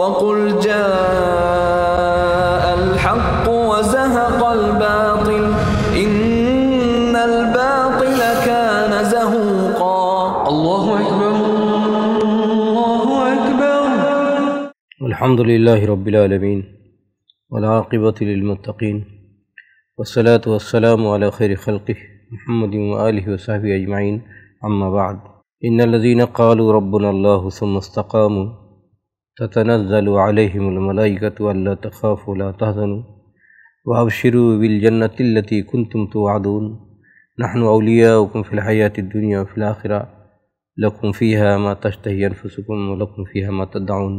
وقل جاء الحق وزهق الباطل إن الباطل كان زهوقا الله أكبر الله أكبر الحمد لله رب العالمين والعاقبة للمتقين والصلاة والسلام على خير خلقه محمد وآله وصحبه أجمعين أما بعد إن الذين قالوا ربنا الله ثم استقاموا ततनज़ल अलहमलमलाइकतल्ला तखाफ़ला वाबशरु बिलजन्नतिल्लती कुन तुम तो आदून नहन अलियाकुम फ़िलहयात दुनिया फ़िलाखरा लकुम फ़ीहा मा तश्तफ़ुसकुम लकुम फ़ीहा मा तदाउन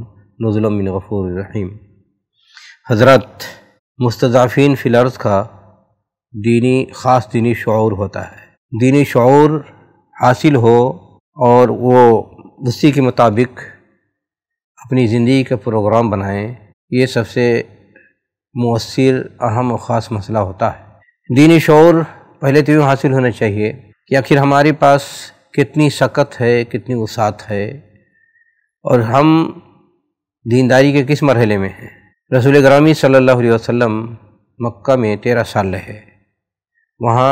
नज़लमिन गफ़ूर हज़रत मुस्तफ़ीन फ़िलर्स का दीनी ख़ास दीनी शौर होता है दीनी शौर हासिल हो और वो उसी के मुताबिक अपनी ज़िंदगी का प्रोग्राम बनाएं ये सबसे मौसर अहम और ख़ास मसला होता है दीनी शौर पहले तो यूँ हासिल होना चाहिए कि आखिर हमारे पास कितनी सकत है कितनी वसात है और हम दीनदारी के किस मरहले में हैं रसूल ग्रामी सल्लल्लाहु अलैहि वसल्लम मक्का में तेरह साल रहे वहाँ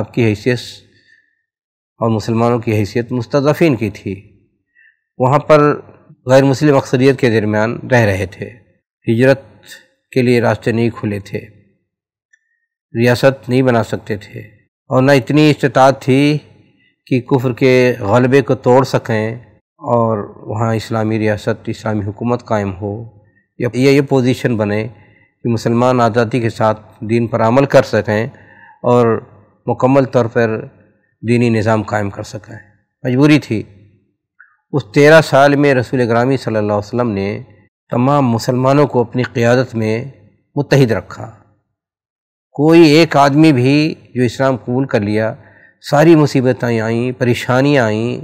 आपकी हैसियत और मुसलमानों की हैसियत मुस्तफ़ीन की थी वहाँ पर गैर मुस्लिम अक्सरियत के दरमियान रह रहे थे हिजरत के लिए रास्ते नहीं खुले थे रियासत नहीं बना सकते थे और न इतनी इस्तात थी कि कुफर के गलबे को तोड़ सकें और वहाँ इस्लामी रियासत इस्लामी हुकूमत कायम हो या ये ये पोजीशन बने कि मुसलमान आज़ादी के साथ दीन पर अमल कर सकें और मुकम्मल तौर पर दीनी निज़ाम कायम कर सकें मजबूरी थी उस तेरह साल में रसूल ग्रामी सल्ला वसम ने तमाम मुसलमानों को अपनी क़्यादत में मुतहद रखा कोई एक आदमी भी जो इस्लाम कबूल कर लिया सारी मुसीबतें आईं परेशानियाँ आईं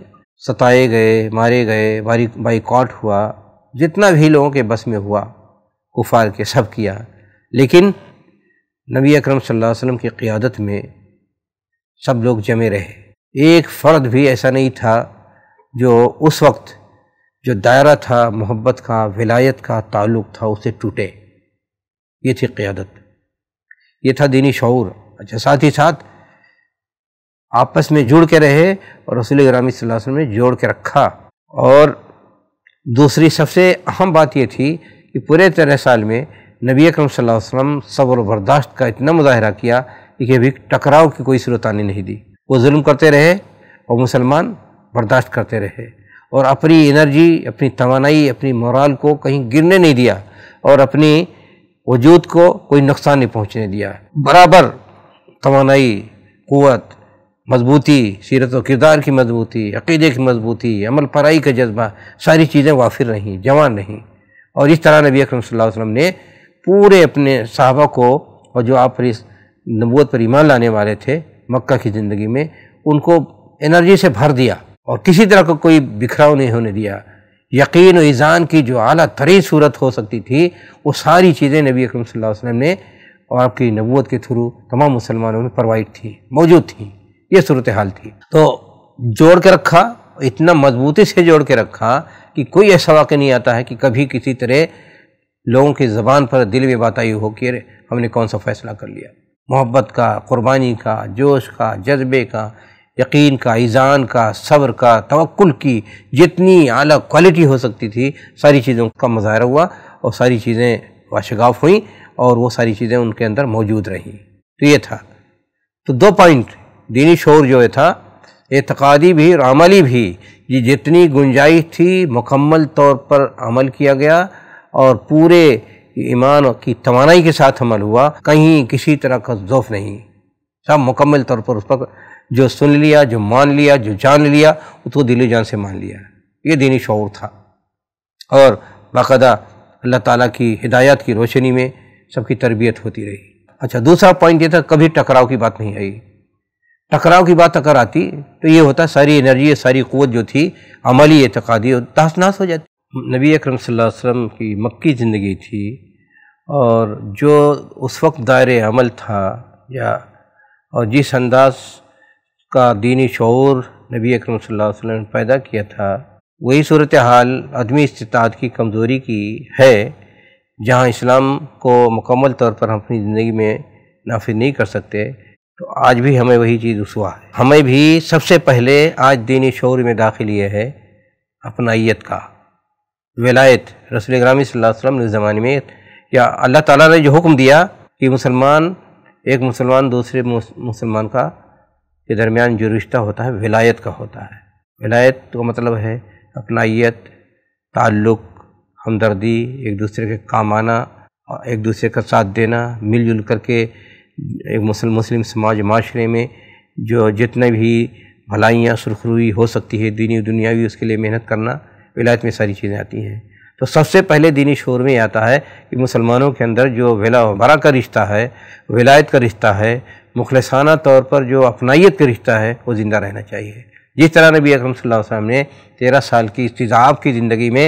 सताए गए मारे गए बारी बाइकआउट हुआ जितना भी लोगों के बस में हुआ कुफार के सब किया लेकिन नबी अकरम सल्लल्लाहु अलैहि वसल्लम की क़्यादत में सब लोग जमे रहे एक फ़र्द भी ऐसा नहीं था जो उस वक्त जो दायरा था मोहब्बत का विलायत का ताल्लुक़ था उसे टूटे ये थी क़ियादत ये था दीनी शूर अच्छा साथ ही साथ आपस में जुड़ के रहे और रसूल ग्रामी वसल्लम ने जोड़ के रखा और दूसरी सबसे अहम बात यह थी कि पूरे तेरह साल में नबी अकरम सल्लल्लाहु अलैहि वसल्लम सब्र बर्दाश्त का इतना मुजाहरा किया कि कभी टकराव की कोई सूरत आने नहीं दी वो जुल्म करते रहे और मुसलमान बर्दाश्त करते रहे और अपनी एनर्जी अपनी तोानाई अपनी मोराल को कहीं गिरने नहीं दिया और अपनी वजूद को कोई नुकसान नहीं पहुँचने दिया बराबर तोानाई क़वत मजबूती सीरत व किरदार की मजबूती अकीदे की मजबूती अमल पराई का जज्बा सारी चीज़ें वाफिर रहीं जवान रहीं और इस तरह नबी अकरम सल्लल्लाहु अलैहि वसल्लम ने पूरे अपने साहबा को और जो आप इस नबूत पर ईमान लाने वाले थे मक्का की ज़िंदगी में उनको एनर्जी से भर दिया और किसी तरह को कोई बिखराव नहीं होने दिया यकीन ईज़ान की जो अली तरीन सूरत हो सकती थी वो सारी चीज़ें नबी अकरम सल्लल्लाहु अलैहि वसल्लम ने और आपकी नबूत के थ्रू तमाम मुसलमानों में प्रोवाइड थी मौजूद थी ये सूरत हाल थी तो जोड़ के रखा इतना मजबूती से जोड़ के रखा कि कोई ऐसा वाक़ नहीं आता है कि कभी किसी तरह लोगों की ज़बान पर दिल में बात आई हो कि हमने कौन सा फ़ैसला कर लिया मोहब्बत का क़ुरबानी का जोश का जज्बे का यकीन का ईज़ान का सब्र का तवक्ल की जितनी अली क्वालिटी हो सकती थी सारी चीज़ों का मुजाहरा हुआ और सारी चीज़ें वाशगाफ हुई और वो सारी चीज़ें उनके अंदर मौजूद रहीं तो ये था तो दो पॉइंट दीनी शोर जो है था एतकादी भी और अमली भी ये जितनी गुंजाइश थी मुकम्मल तौर पर अमल किया गया और पूरे ईमान की तोानाई के साथ अमल हुआ कहीं किसी तरह का जोफ नहीं सब मुकम्मल तौर पर उस पर जो सुन लिया जो मान लिया जो जान लिया उसको दिल जान से मान लिया ये दीनी शौर था और बाकायदा अल्लाह ताला की हिदायत की रोशनी में सबकी तरबियत होती रही अच्छा दूसरा पॉइंट ये था कभी टकराव की बात नहीं आई टकराव की बात अगर आती तो ये होता सारी एनर्जी सारी क़वत जो थी अमली एतकादी तहस नहस हो जाती नबी अक्रम वसम की मक्की ज़िंदगी थी और जो उस वक्त दायरे अमल था या और जिस अंदाज़ का दीनी शौर नबी अक्रम सल्लल्लाहु ने पैदा किया था वही सूरत हाल आदमी इस्तात की कमज़ोरी की है जहाँ इस्लाम को मुकम्मल तौर पर हम अपनी ज़िंदगी में नाफिज नहीं कर सकते तो आज भी हमें वही चीज़ उसवा है हमें भी सबसे पहले आज दीनी शौर में दाखिल ये है अपनाइत का वलायत रसूल ग्रामी वसल्लम ने ज़माने में या अल्लाह ताला ने जो हुक्म दिया कि मुसलमान एक मुसलमान दूसरे मुसलमान का के दरमियान जो रिश्ता होता है विलायत का होता है विलायत का मतलब है अपनाइत ताल्लुक़ हमदर्दी एक दूसरे के काम आना और एक दूसरे का साथ देना मिलजुल करके एक मुस्लिम मुस्लिम समाज माशरे में जो जितने भी भलाइयाँ सुरखरुई हो सकती है दीनी दुनियावी उसके लिए मेहनत करना विलायत में सारी चीज़ें आती हैं तो सबसे पहले दीनी शोर में आता है कि मुसलमानों के अंदर जो विला वबरा का रिश्ता है विलायत का रिश्ता है मुखलसाना तौर पर जो अपनाइत का रिश्ता है वो ज़िंदा रहना चाहिए जिस तरह नबी अकरम सल्लल्लाहु अलैहि वसल्लम ने तेरह साल की इस्तिजाब की ज़िंदगी में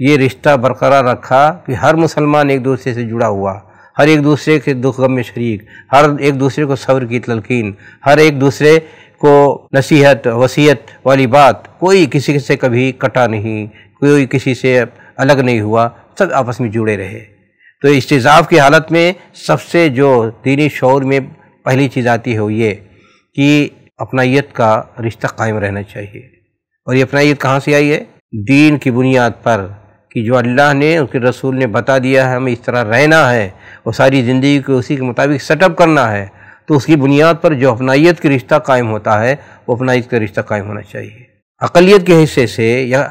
ये रिश्ता बरकरार रखा कि हर मुसलमान एक दूसरे से जुड़ा हुआ हर एक दूसरे के दुख गम में शरीक हर एक दूसरे को सब्र की तलकिन हर एक दूसरे को नसीहत वसीयत वाली बात कोई किसी से कभी कटा नहीं कोई किसी से अलग नहीं हुआ सब आपस में जुड़े रहे तो तजाफ़ की हालत में सबसे जो दीनी शौर में पहली चीज़ आती है वो ये कि अपनाइत का रिश्ता कायम रहना चाहिए और ये अपनाइत कहाँ से आई है दीन की बुनियाद पर कि जो अल्लाह ने उसके रसूल ने बता दिया है हमें इस तरह रहना है और सारी ज़िंदगी को उसी के मुताबिक सेटअप करना है तो उसकी बुनियाद पर जो अपनाइत का रिश्ता कायम होता है वो अपनाइत का रिश्ता कायम होना चाहिए अकलीत के हिस्से से या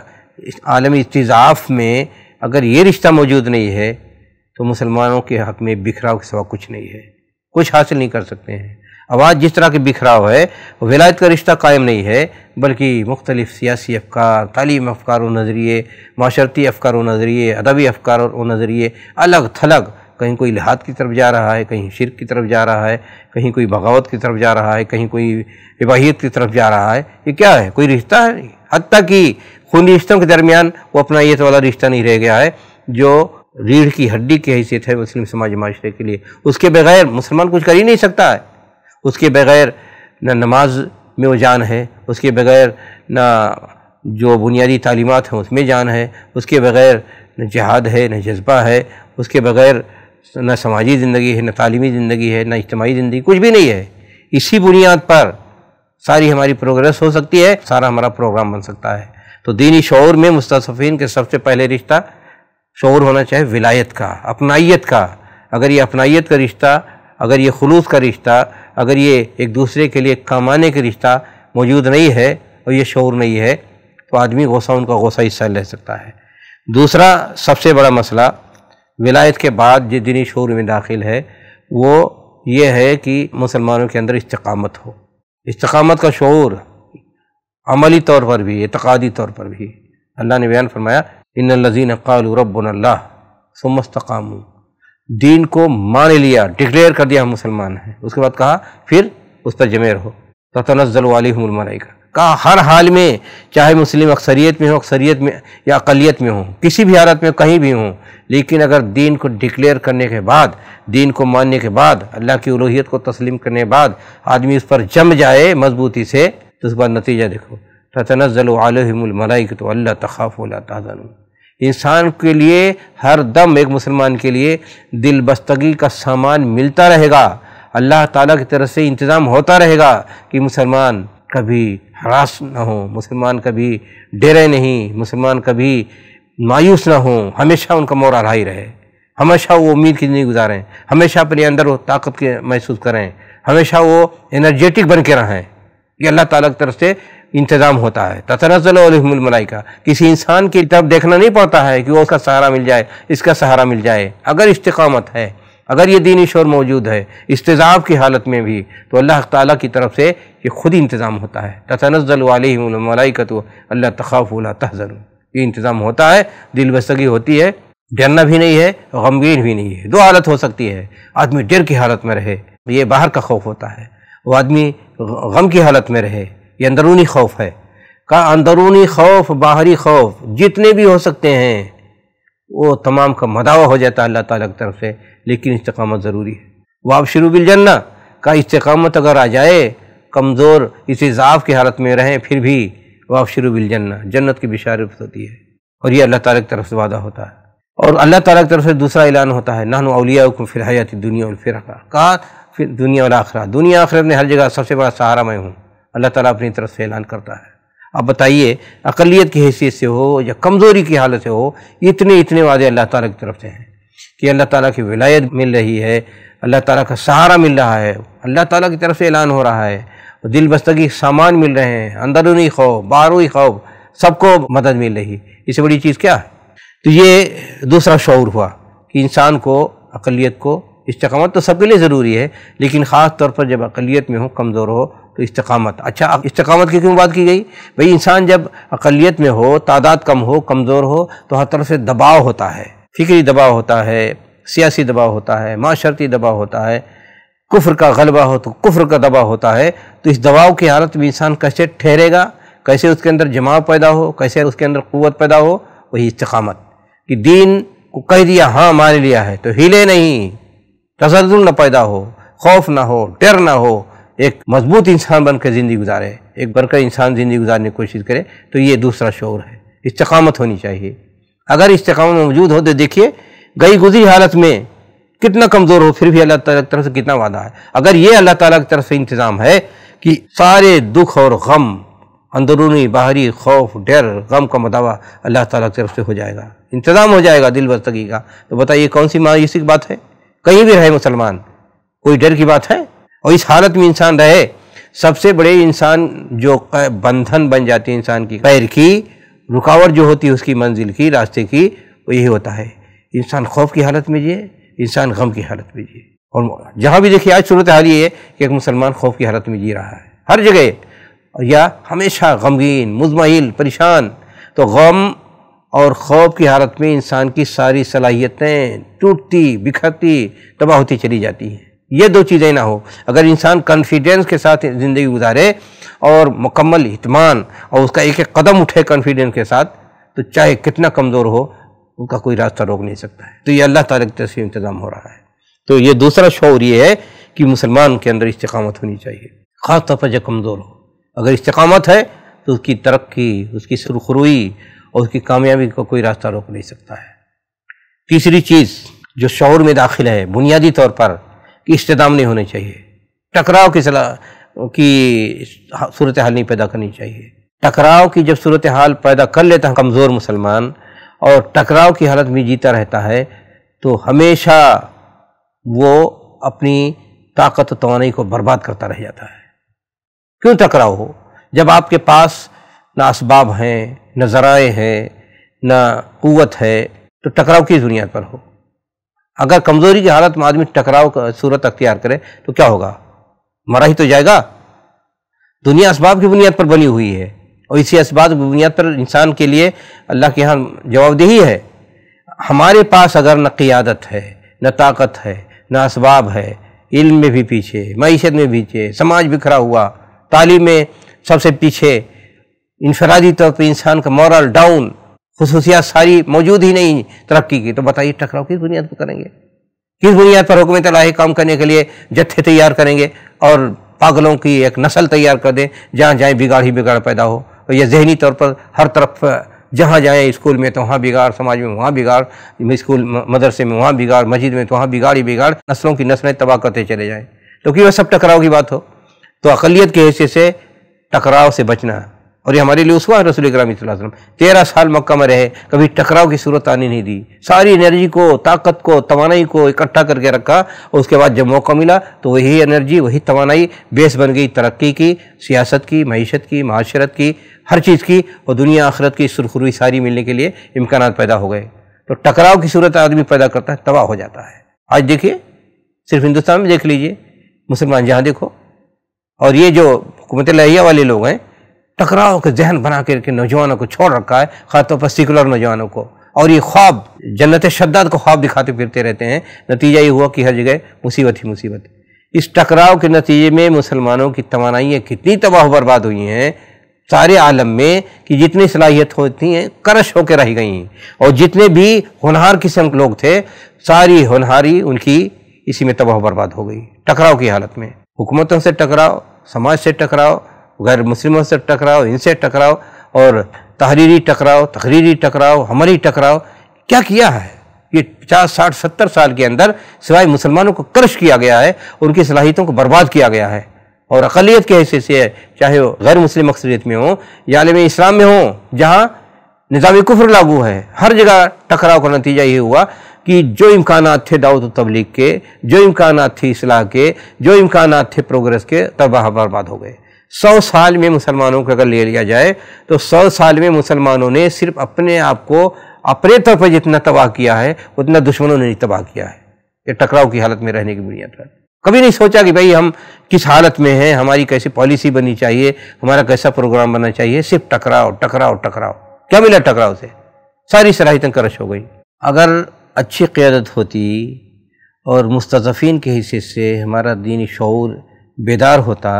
आलमी इतजाफ़ में अगर ये रिश्ता मौजूद नहीं है तो मुसलमानों के हक़ में बिखराव के सवा कुछ नहीं है कुछ हासिल नहीं कर सकते हैं आवाज़ जिस तरह के बिखराव है विलायत का रिश्ता कायम नहीं है बल्कि मुख्तलिफ सियासी अफकार तालीम अफकार व नज़रिए माशरती अफकार व नज़रिए अदबी अफकार व नज़रिए अलग थलग कहीं कोई लिहात की तरफ जा रहा है कहीं शिरक की तरफ जा रहा है कहीं कोई बगावत की तरफ जा रहा है कहीं कोई रिवाहियत की तरफ जा रहा है ये क्या है कोई रिश्ता है हती कि रिश्तों के दरमियान वो अपना ये वाला रिश्ता नहीं रह गया है जो रीढ़ की हड्डी की हैसियत है मुस्लिम समाज माशरे के लिए उसके बगैर मुसलमान कुछ कर ही नहीं सकता है उसके बगैर न नमाज में वो जान है उसके बगैर ना जो बुनियादी तालीमत हैं उसमें जान है उसके बगैर न जहाद है न जज्बा है उसके बगैर न समाजी ज़िंदगी है न तालीमी ज़िंदगी है न इज्तमाही ज़िंदगी कुछ भी नहीं है इसी बुनियाद पर सारी हमारी प्रोग्रेस हो सकती है सारा हमारा प्रोग्राम बन सकता है तो दीनी शौर में मुस्तफ़ीन के सबसे पहले रिश्ता शौर होना चाहिए विलायत का अपनाइत का अगर ये अपनाइत का रिश्ता अगर ये खलूस का रिश्ता अगर ये एक दूसरे के लिए कमाने का रिश्ता मौजूद नहीं है और ये शौर नहीं है तो आदमी गौसा उनका गौसा हिस्सा ले सकता है दूसरा सबसे बड़ा मसला विलायत के बाद जो दीनी शौर में दाखिल है वो ये है कि मुसलमानों के अंदर इस्तकामत हो इस्तकामत का शौर अमली तौर पर भी एतक़ादी तौर पर भी अल्लाह ने बयान फरमाया इन लजीन कालरबल्ला सुमस्तकाम दीन को मान लिया डिक्लेयर कर दिया हम मुसलमान हैं उसके बाद कहा फिर उस पर जमेर हो तो तनजल वालीमलाइका कहा हर हाल में चाहे मुस्लिम अक्सरीत में हो अक्सरीत में या अकलीत में हो किसी भी हालत में कहीं भी हो लेकिन अगर दीन को डिक्लेयर करने के बाद दीन को मानने के बाद अल्लाह की उलोहियत को तस्लीम करने के बाद आदमी उस पर जम जाए मजबूती से तो उसके बाद नतीजा देखो ततनज़ल आलमलाई तो अल्लाह तखाफ़ वाला तहजन इंसान के लिए हर दम एक मुसलमान के लिए दिल बस्तगी का सामान मिलता रहेगा अल्लाह ताला की तरफ से इंतज़ाम होता रहेगा कि मुसलमान कभी हरास ना हो मुसलमान कभी डेरे नहीं मुसलमान कभी मायूस ना हो हमेशा उनका मोर आई रहे हमेशा वो उम्मीद की नहीं गुजारें हमेशा अपने अंदर वो ताकत के महसूस करें हमेशा वो एनर्जेटिक बन के रहें ये अल्लाह ताला की तरफ से इंतज़ाम होता है का किसी इंसान की तरफ देखना नहीं पड़ता है कि वो उसका सहारा मिल जाए इसका सहारा मिल जाए अगर इस्तकामत है अगर ये दीनी शोर मौजूद है इस्तेजाब की हालत में भी तो अल्लाह ताला की तरफ से ये खुद ही इंतज़ाम होता है का तो अल्लाह तखाफ़ला तहज़र ये इंतज़ाम होता है दिल बसगी होती है डरना भी नहीं है गमगीन भी नहीं है दो हालत हो सकती है आदमी डर की हालत में रहे ये बाहर का खौफ होता है वो आदमी गम की हालत में रहे ये अंदरूनी खौफ है का अंदरूनी खौफ बाहरी खौफ जितने भी हो सकते हैं वो तमाम का मदावा हो जाता है अल्लाह ताला की तरफ से लेकिन इस्तकामत ज़रूरी है वाब शुरू बिलजन्ना का इस्तकामत अगर आ जाए कमज़ोर इस इजाफ की हालत में रहें फिर भी वाब शुरू बिल बिलजन्ना जन्नत की बिशारत होती है और यह अल्लाह ताला की तरफ से वादा होता है और अल्लाह ताला की तरफ से दूसरा ऐलान होता है नाहन अलिया फिर हयात दुनिया और फिर कहा फिर दुनिया और आखरा दुनिया आखिर में हर जगह सबसे बड़ा सहारा मैं हूँ अल्लाह ताला अपनी तरफ से ऐलान करता है अब बताइए अकलीत की हैसियत से हो या कमज़ोरी की हालत से हो इतने इतने वादे अल्लाह ताला की तरफ से हैं कि अल्लाह ताला की विलायत मिल रही है अल्लाह ताला का सहारा मिल रहा है अल्लाह ताला की तरफ से ऐलान हो रहा है दिल बस्तगी सामान मिल रहे हैं अंदरूनी खौफ बारूनी खौफ सबको मदद मिल रही इससे बड़ी चीज़ क्या तो ये दूसरा शौर हुआ कि इंसान को अकलीत को इस्तकामत तो सबके लिए ज़रूरी है लेकिन ख़ास तौर पर जब अकलीत में हो कमज़ोर हो तो इस्तकामत अच्छा इस्तकामत की क्यों बात की गई भाई इंसान जब अकलीत में हो तादाद कम हो कमज़ोर हो तो हर तरफ से दबाव होता है फ़िक्री दबाव होता है सियासी दबाव होता है माशरती दबाव होता है कुफ़र का गलबा हो तो कुफ़र का दबाव होता है तो इस दबाव की हालत में इंसान कैसे ठहरेगा कैसे उसके अंदर जमाव पैदा हो कैसे उसके अंदर क़वत पैदा हो वही इस्तकामत कि दीन को कह दिया हाँ मान लिया है तो हिले नहीं तसलसल न पैदा हो खौफ ना हो डर ना हो एक मजबूत इंसान बनकर ज़िंदगी गुजारे एक बनकर इंसान ज़िंदगी गुजारने की कोशिश करे तो ये दूसरा शोर है इस्तकामत होनी चाहिए अगर इस्तकामत मौजूद हो तो देखिए गई गुजरी हालत में कितना कमज़ोर हो फिर भी अल्लाह ताला की तरफ से कितना वादा है अगर ये अल्लाह ताला की तरफ से इंतज़ाम है कि सारे दुख और गम अंदरूनी बाहरी खौफ डर गम का मदावा अल्लाह ताला की तरफ से हो जाएगा इंतज़ाम हो जाएगा दिल बस्तगी का तो बताइए कौन सी मायूसी की बात है कहीं भी रहे मुसलमान कोई डर की बात है और इस हालत में इंसान रहे सबसे बड़े इंसान जो बंधन बन जाती है इंसान की पैर की रुकावट जो होती है उसकी मंजिल की रास्ते की वो यही होता है इंसान खौफ की हालत में जिए इंसान गम की हालत में जिए और जहाँ भी देखिए आज सूरत हाल ये है कि एक मुसलमान खौफ की हालत में जी रहा है हर जगह या हमेशा गमगीन मुजमहिल परेशान तो गम और खौफ की हालत में इंसान की सारी सलाहियतें टूटती बिखरती तबाह होती चली जाती हैं ये दो चीज़ें ना हो अगर इंसान कॉन्फिडेंस के साथ ज़िंदगी गुजारे और मुकम्मल इतमान और उसका एक एक कदम उठे कॉन्फिडेंस के साथ तो चाहे कितना कमज़ोर हो उनका कोई रास्ता रोक नहीं सकता है तो ये अल्लाह ताला की तरफ से इंतज़ाम हो रहा है तो ये दूसरा शौर ये है कि मुसलमान के अंदर इस्तकामत होनी चाहिए खासतौर पर जब कमज़ोर हो अगर इस्तकामत है तो उसकी तरक्की उसकी सुरखरुई और उसकी कामयाबी को कोई रास्ता रोक नहीं सकता है तीसरी चीज़ जो शौर में दाखिल है बुनियादी तौर पर कि इस्तेदाम नहीं होने चाहिए टकराव की सलाह की सूरत हाल नहीं पैदा करनी चाहिए टकराव की जब सूरत हाल पैदा कर लेता है कमज़ोर मुसलमान और टकराव की हालत में जीता रहता है तो हमेशा वो अपनी ताकत तोानी को बर्बाद करता रह जाता है क्यों टकराव हो जब आपके पास ना इसबाब हैं न ज़राए हैं ना क़वत है तो टकराव किस बुनियाद पर हो अगर कमज़ोरी की हालत में आदमी टकराव का सूरत अख्तियार करे तो क्या होगा मरा ही तो जाएगा दुनिया इसबाब की बुनियाद पर बनी हुई है और इसी इसबाब की बुनियाद पर इंसान के लिए अल्लाह के यहाँ जवाबदेही है हमारे पास अगर न क़ियादत है न ताकत है न इसबाब है इल्म में भी पीछे मीशत में पीछे समाज बिखरा हुआ तालीम में सबसे पीछे इनफरादी तौर पर इंसान का मॉरल डाउन खसूसियात सारी मौजूद ही नहीं तरक्की की तो बताइए टकराव किस बुनियाद पर करेंगे किस बुनियाद पर हुक्म लाही काम करने के लिए जत्थे तैयार करेंगे और पागलों की एक नस्ल तैयार कर दें जहाँ जाए बिगाड़ ही बिगाड़ पैदा हो और यह जहनी तौर पर हर तरफ जहाँ जाएँ स्कूल में तो वहाँ बिगाड़ समाज में वहाँ बिगाड़ स्कूल मदरसे में वहाँ बिगाड़ मस्जिद में तो वहाँ बिगाड़ ही बिगाड़ नस्लों की नस्लें तबाह करते चले जाएँ तो क्यों वह सब टकराव की बात हो तो अकलीत की हैसियत से टकराव से बचना है और ये हमारे लिए उसवा रसूल कराम वसलम तेरह साल मक्का में रहे कभी टकराव की सूरत आने नहीं दी सारी एनर्जी को ताकत को तोानाई को इकट्ठा करके रखा और उसके बाद जब मौका मिला तो वही एनर्जी वही तोानाई बेस बन गई तरक्की की सियासत की मीशत की माशरत की हर चीज़ की और दुनिया आखरत की सुरखुरुई सारी मिलने के लिए इम्कान पैदा हो गए तो टकराव की सूरत आदमी पैदा करता है तबाह हो जाता है आज देखिए सिर्फ हिंदुस्तान में देख लीजिए मुसलमान जहाँ देखो और ये जो हुकूमत लहिया वाले लोग हैं टकराव के जहन बना कर के नौजवानों को छोड़ रखा है खासतौर पर सिकुलर नौजवानों को और ये ख्वाब जन्नत शद्दाद को ख्वाब दिखाते फिरते रहते हैं नतीजा ये हुआ कि हर जगह मुसीबत ही मुसीबत इस टकराव के नतीजे में मुसलमानों की तोानाइयाँ कितनी तबाह बर्बाद हुई हैं सारे आलम में कि जितनी सलाहियत होती हैं करश होकर रह गई हैं और जितने भी होनहार किस्म के लोग थे सारी होनहारी उनकी इसी में तबाह बर्बाद हो गई टकराव की हालत में हुकूमतों से टकराव समाज से टकराव गैर मुस्लिमों से टकराओ इनसे टकराओ और तहरीरी टकराव तकरीरी टकराव हमारी टकराव क्या किया है ये पचास साठ सत्तर साल के अंदर सिवाय मुसलमानों को कर्श किया गया है उनकी सलाहियतों को बर्बाद किया गया है और अकलीत के हिस्से से चाहे वो गैर मुस्लिम अक्सरीत में हो या आलम इस्लाम में हो जहाँ निज़ाम कुफर लागू है हर जगह टकराव का नतीजा ये हुआ कि जो इम्कान थे दाऊद तबलीग के जो इम्कान थे इसलाह के जो इम्कान थे प्रोग्रेस के तबाह बर्बाद हो गए सौ साल में मुसलमानों को अगर ले लिया जाए तो सौ साल में मुसलमानों ने सिर्फ अपने आप को अपने तौर पर जितना तबाह किया है उतना दुश्मनों ने तबाह किया है ये टकराव की हालत में रहने की बुनियाद पर कभी नहीं सोचा कि भाई हम किस हालत में हैं हमारी कैसी पॉलिसी बननी चाहिए हमारा कैसा प्रोग्राम बनना चाहिए सिर्फ टकराव टकराव टकराव क्या मिला टकराव से सारी सराहित करश हो गई अगर अच्छी क्यादत होती और मुस्तफ़ीन के हिस्से से हमारा दीनी शौर बेदार होता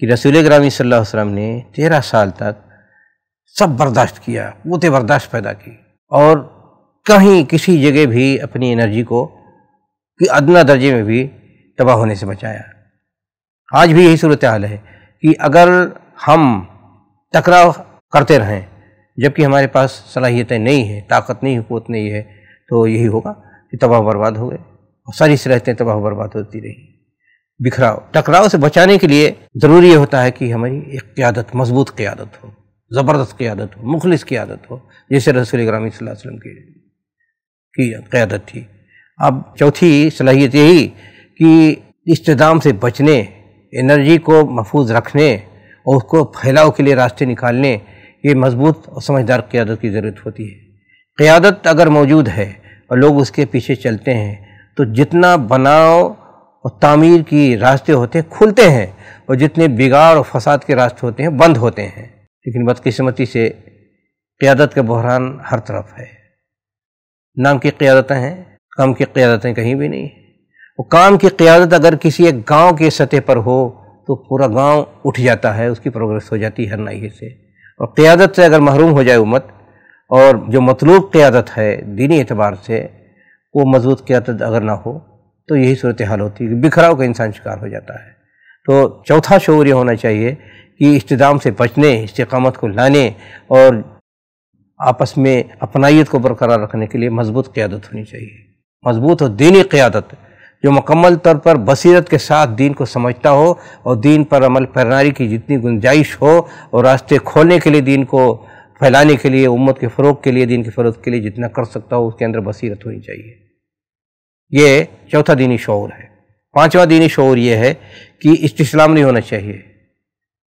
कि रसूल ग्रामी सल्लल्लाहु ने तेरह साल तक सब बर्दाश्त किया कुत बर्दाश्त पैदा की और कहीं किसी जगह भी अपनी एनर्जी को कि अदना दर्जे में भी तबाह होने से बचाया आज भी यही सूरत हाल है कि अगर हम टकराव करते रहें जबकि हमारे पास सलाहियतें नहीं हैं ताकत नहीं हुकूत नहीं है तो यही होगा कि तबाह बर्बाद हो गए और सारी सलाहियतें तबाह बर्बाद होती रही बिखराव टकराव से बचाने के लिए ज़रूरी ये होता है कि हमारी एक क्यादत मजबूत क्यादत हो ज़बरदस्त क्यादत हो मुखलिस क्यादत हो जैसे रसूल ग्रामी वसल्लम की की क्यादत थी अब चौथी सलाहियत यही कि इस्तेदाम से बचने एनर्जी को महफूज रखने और उसको फैलाव के लिए रास्ते निकालने ये मजबूत और समझदार क़्यादत की ज़रूरत होती है क़्यादत अगर मौजूद है और लोग उसके पीछे चलते हैं तो जितना बनाव और तामीर की रास्ते होते हैं खुलते हैं और जितने बिगाड़ और फसाद के रास्ते होते हैं बंद होते हैं लेकिन बदकिस्मती से क़्यादत का बहरान हर तरफ है नाम की क़्यादतें हैं काम की क़्यादतें कहीं भी नहीं वो काम की क़्यादत अगर किसी एक गांव के सतह पर हो तो पूरा गांव उठ जाता है उसकी प्रोग्रेस हो जाती है हर नाइए से और क़्यादत से अगर महरूम हो जाए उम्मत और जो मतलूब क़्यादत है दीनी एतबार से वो मजबूत क़्यादत अगर ना हो तो यही सूरत हाल होती है बिखराव का इंसान शिकार हो जाता है तो चौथा शोर यह होना चाहिए कि इस्तेदाम से बचने इस्तकामत को लाने और आपस में अपनाइत को बरकरार रखने के लिए मजबूत क़्यादत होनी चाहिए मजबूत और दीनी क़्यादत जो मुकम्मल तौर पर बसीरत के साथ दीन को समझता हो और दीन पर अमल पैरारी की जितनी गुंजाइश हो और रास्ते खोलने के लिए दीन को फैलाने के लिए उम्मत के फ़रोग के लिए दीन के फ़रोग के लिए जितना कर सकता हो उसके अंदर बसीरत होनी चाहिए ये चौथा दीनी शौर है पांचवा दीनी शौर ये है कि इस्लाम नहीं होना चाहिए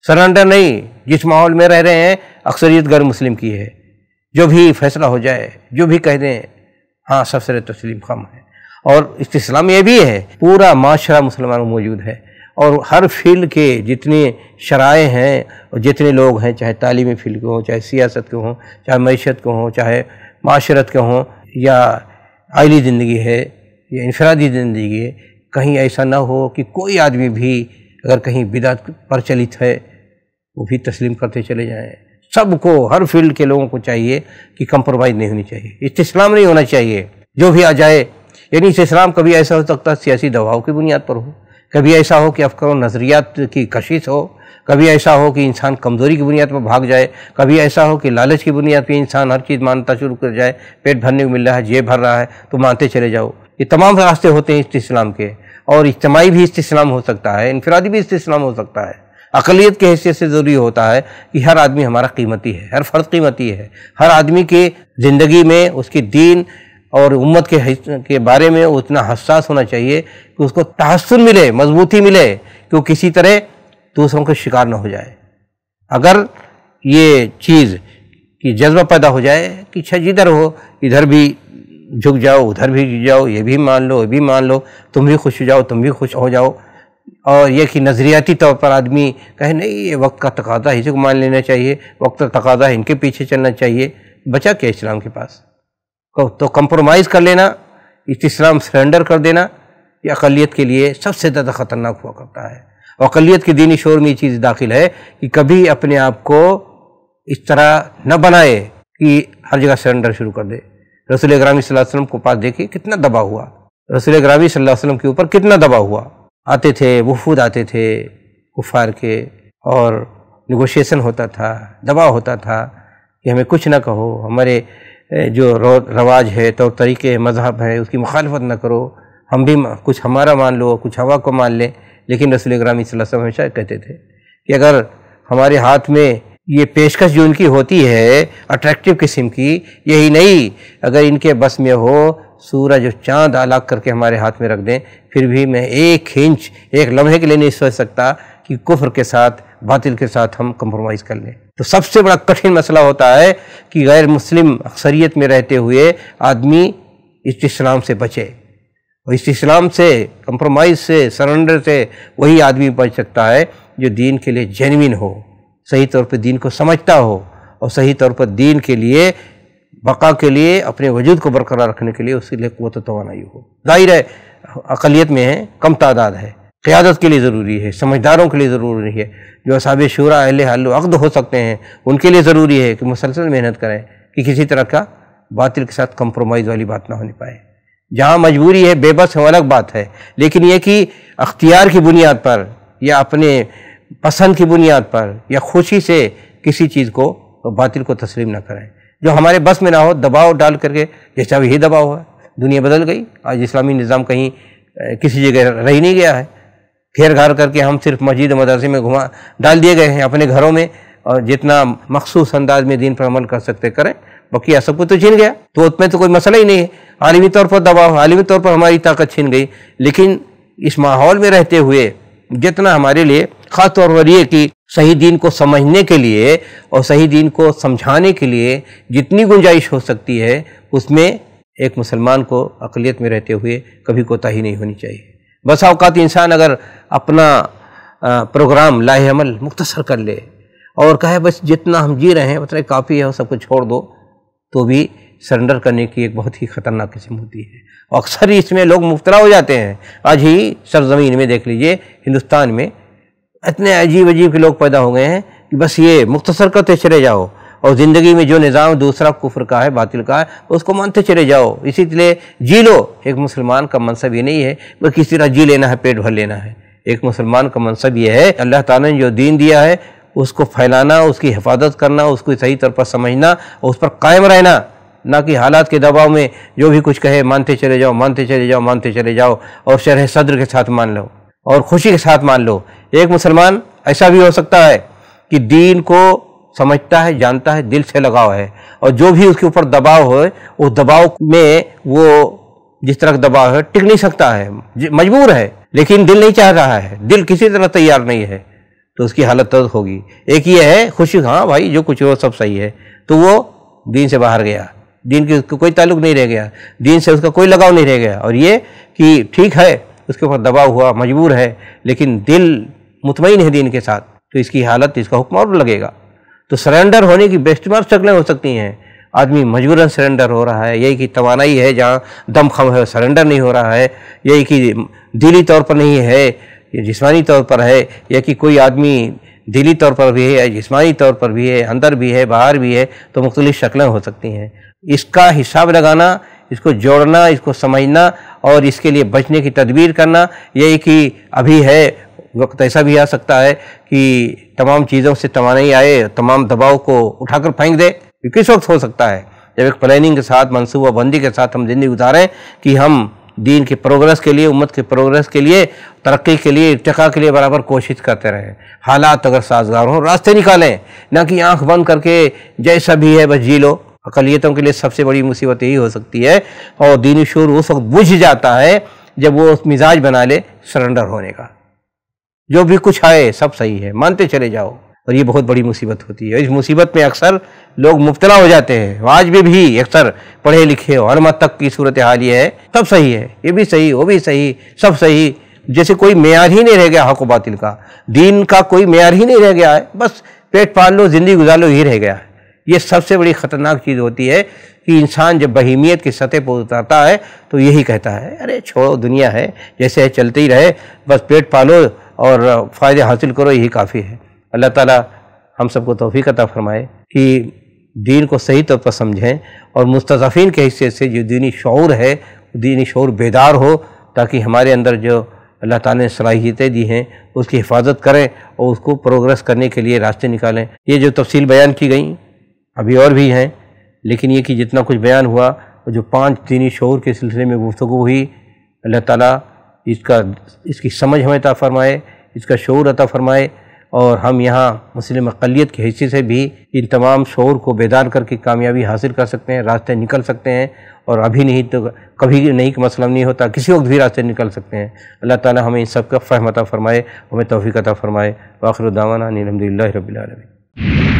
सरेंडर नहीं जिस माहौल में रह रहे हैं अक्सरियत गैर मुस्लिम की है जो भी फैसला हो जाए जो भी कह दें हाँ सब सर तस्लीम खम है और इस्लाम ये भी है पूरा माशरा मुसलमानों मौजूद है और हर फील्ड के जितने शराय हैं और जितने लोग हैं चाहे तालीमी फील्ड के हों चाहे सियासत के हों चाहे मीशत के हों चाहे माशरत के हों या आयली ज़िंदगी है ये इनफरादी ज़िंदगी है कहीं ऐसा ना हो कि कोई आदमी भी अगर कहीं बिदात प्रचलित है वो भी तस्लीम करते चले जाएँ सबको हर फील्ड के लोगों को चाहिए कि कंप्रोमाइज़ नहीं होनी चाहिए इस्तेस्लाम नहीं होना चाहिए जो भी आ जाए यानी इस्तेस्लाम कभी ऐसा हो सकता है सियासी दबाव की बुनियाद पर हो कभी ऐसा हो कि अफकरों नज़रियात की कशिश हो कभी ऐसा हो कि इंसान कमज़ोरी की बुनियाद पर भाग जाए कभी ऐसा हो कि लालच की बुनियाद पर इंसान हर चीज़ मानता शुरू कर जाए पेट भरने को मिल रहा है जेब भर रहा है तो मानते चले जाओ ये तमाम रास्ते होते हैं इस्लाम के और इज्तमाही भी इस्लाम हो सकता है इनफरादी भी इस्लाम हो सकता है अकलीत के हैसियत से ज़रूरी होता है कि हर आदमी हमारा कीमती है हर फ़र्द कीमती है हर आदमी के ज़िंदगी में उसकी दीन और उम्मत के के बारे में उतना हसास होना चाहिए कि उसको तहसन मिले मजबूती मिले कि वो किसी तरह दूसरों के शिकार न हो जाए अगर ये चीज़ कि जज्बा पैदा हो जाए कि छह जिधर हो इधर भी झुक जाओ उधर भी झुक जाओ ये भी मान लो ये भी मान लो तुम भी खुश हो जाओ तुम भी खुश हो जाओ और यह कि नज़रियाती तौर पर आदमी कहे नहीं ये वक्त का तकाजा इसी को मान लेना चाहिए वक्त का तकादा इनके पीछे चलना चाहिए बचा क्या इस्लाम के पास तो कंप्रोमाइज़ कर लेना इस्लाम सरेंडर कर देना ये अकलीत के लिए सबसे ज़्यादा ख़तरनाक हुआ करता है और अकलीत के दीनी शोर में ये चीज़ दाखिल है कि कभी अपने आप को इस तरह न बनाए कि हर जगह सरेंडर शुरू कर दे रसूल ग्रामी वसल्लम को पास देखिए कितना दबा हुआ रसूल ग्रामी वसल्लम के ऊपर कितना दबा हुआ आते थे वफूद आते थे कुफार के और निगोशिएसन होता था दबाव होता था कि हमें कुछ ना कहो हमारे जो रवाज है तौर तो तरीके मज़हब है उसकी मुखालफत ना करो हम भी कुछ हमारा मान लो कुछ हवा को मान लें लेकिन रसूल ग्रामी वसल्लम हमेशा कहते थे कि अगर हमारे हाथ में ये पेशकश जो इनकी होती है अट्रैक्टिव किस्म की यही नहीं अगर इनके बस में हो सूरज चांद अलग करके हमारे हाथ में रख दें फिर भी मैं एक इंच एक लम्हे के लिए नहीं सोच सकता कि कुफर के साथ बातिल के साथ हम कंप्रोमाइज़ कर लें तो सबसे बड़ा कठिन मसला होता है कि गैर मुस्लिम अक्सरियत में रहते हुए आदमी इस इस्लाम से बचे और इस इस्लाम से कंप्रोमाइज़ से सरेंडर से वही आदमी बच सकता है जो दीन के लिए जेनविन हो सही तौर पर दीन को समझता हो और सही तौर पर दीन के लिए बका के लिए अपने वजूद को बरकरार रखने के लिए उसके लिए कुत तो हो जाहिर है अकलीत में है कम तादाद है क़्यादत के लिए ज़रूरी है समझदारों के लिए ज़रूरी है जो असाब शुरा अहल हल अकद हो सकते हैं उनके लिए ज़रूरी है कि मुसलसल मेहनत करें कि किसी तरह का बातिल के साथ कम्प्रोमाइज वाली बात ना होने पाए जहाँ मजबूरी है बेबस है अलग बात है लेकिन यह कि अख्तियार की बुनियाद पर या अपने पसंद की बुनियाद पर या खुशी से किसी चीज़ को तो बातिल को तस्लीम ना कराएं जो हमारे बस में ना हो दबाव डाल करके जैसे अब यही दबाव हुआ दुनिया बदल गई आज इस्लामी निज़ाम कहीं किसी जगह रह नहीं गया है घेर घार करके हम सिर्फ मस्जिद मदरसे में घुमा डाल दिए गए हैं अपने घरों में और जितना मखसूस अंदाज में दिन पर अमल कर सकते करें बाकी सब कुछ तो छीन गया तो उसमें तो कोई मसला ही नहीं है आलमी तौर पर दबाव आलमी तौर पर हमारी ताकत छीन गई लेकिन इस माहौल में रहते हुए जितना हमारे लिए तौर पर वरीय की सही दिन को समझने के लिए और सही दिन को समझाने के लिए जितनी गुंजाइश हो सकती है उसमें एक मुसलमान को अकलीत में रहते हुए कभी कोताही नहीं होनी चाहिए बस अवकात इंसान अगर अपना प्रोग्राम लाहेमल मुख्तसर कर ले और कहे बस जितना हम जी रहे हैं उतना काफ़ी है और सबको छोड़ दो तो भी सरेंडर करने की एक बहुत ही ख़तरनाक किस्म होती है अक्सर इसमें लोग मुबतला हो जाते हैं आज ही सरजमीन में देख लीजिए हिंदुस्तान में इतने अजीब अजीब के लोग पैदा हो गए हैं कि बस ये मुख्तसर करते चले जाओ और ज़िंदगी में जो निज़ाम दूसरा कुफर का है बातिल का है उसको मानते चले जाओ इसी तरह जी लो एक मुसलमान का मनसब ये नहीं है बस किसी तरह जी लेना है पेट भर लेना है एक मुसलमान का मनसब ये है अल्लाह ताला ने जो दीन दिया है उसको फैलाना उसकी हिफाजत करना उसको सही तौर पर समझना और उस पर कायम रहना ना कि हालात के दबाव में जो भी कुछ कहे मानते चले जाओ मानते चले जाओ मानते चले जाओ और शरह सदर के साथ मान लो और खुशी के साथ मान लो एक मुसलमान ऐसा भी हो सकता है कि दीन को समझता है जानता है दिल से लगाव है और जो भी उसके ऊपर दबाव हो उस दबाव में वो जिस तरह का दबाव है टिक नहीं सकता है मजबूर है लेकिन दिल नहीं चाह रहा है दिल किसी तरह तैयार नहीं है तो उसकी हालत तो होगी एक ये है खुशी हाँ भाई जो कुछ हो सब सही है तो वो दीन से बाहर गया दीन के उसका कोई ताल्लुक नहीं रह गया दीन से उसका कोई लगाव नहीं रह गया और ये कि ठीक है उसके ऊपर दबा हुआ मजबूर है लेकिन दिल मुतमिन है दिन के साथ तो इसकी हालत इसका हुक्म और लगेगा तो सरेंडर होने की बेशुमार शक्लें हो सकती हैं आदमी मजबूरन सरेंडर हो रहा है यही कि तोानाई है जहाँ दम खम है सरेंडर नहीं हो रहा है यही कि दिली तौर पर नहीं है ये जिसमानी तौर पर है या कि कोई आदमी दिली तौर पर भी है या जिसमानी तौर पर भी है अंदर भी है बाहर भी है तो मुख्तलिफ़ शक्लें हो सकती हैं इसका हिसाब लगाना इसको जोड़ना इसको समझना और इसके लिए बचने की तदबीर करना यही कि अभी है वक्त ऐसा भी आ सकता है कि तमाम चीज़ों से तोानाई आए तमाम दबाव को उठाकर फेंक दे किस वक्त हो सकता है जब एक प्लानिंग के साथ मनसूबा बंदी के साथ हम ज़िंदगी गुजारें कि हम दीन के प्रोग्रेस के लिए उम्मत के प्रोग्रेस के लिए तरक्की के लिए इरतका के लिए बराबर कोशिश करते रहें हालात अगर साजगार हों रास्ते निकालें ना कि आंख बंद करके जैसा भी है बस जी लो अकलीतों के लिए सबसे बड़ी मुसीबत यही हो सकती है और दीनी शोर उस वक्त बुझ जाता है जब वो मिजाज बना ले सरेंडर होने का जो भी कुछ आए सब सही है मानते चले जाओ और ये बहुत बड़ी मुसीबत होती है इस मुसीबत में अक्सर लोग मुबतला हो जाते हैं आज भी भी अक्सर पढ़े लिखे हो मत तक की सूरत हाल ये है सब सही है ये भी सही वो भी सही सब सही जैसे कोई मैार ही नहीं रह गया हक बातिल का दीन का कोई मैार ही नहीं रह गया है बस पेट पाल लो ज़िंदगी गुजार लो यही रह गया है ये सबसे बड़ी ख़तरनाक चीज़ होती है कि इंसान जब बहीमियत की सतह पर उतरता है तो यही कहता है अरे छोड़ो दुनिया है जैसे है चलते ही रहे बस पेट पालो और फ़ायदे हासिल करो यही काफ़ी है अल्लाह ताला हम सबको तोफ़ी अता फरमाए कि दीन को सही तौर पर समझें और मुस्तफ़ीन के हिस्से से जो दीनी शौर है दीनी शौर बेदार हो ताकि हमारे अंदर जो अल्लाह ताला ने सलाहियतें दी हैं उसकी हिफाजत करें और उसको प्रोग्रेस करने के लिए रास्ते निकालें ये जो तफसील बयान की गई अभी और भी हैं लेकिन ये कि जितना कुछ बयान हुआ जो पांच दीनी शोर के सिलसिले में गुफ्तु हुई अल्लाह ताला इसका इसकी समझ हमें अता फ़रमाए इसका शौर अता फ़रमाए और हम यहाँ मुस्लिम अकलीत की हैसियत से भी इन तमाम शौर को बेदार करके कामयाबी हासिल कर सकते हैं रास्ते निकल सकते हैं और अभी नहीं तो कभी नहीं मसला नहीं होता किसी वक्त भी रास्ते निकल सकते हैं अल्लाह ताला हमें इन सब का फ़हमता फ़रमाए हमें तोफ़ी अता फ़रमाए वाखिर दावाना अलहमदिल्ला रबीआलमी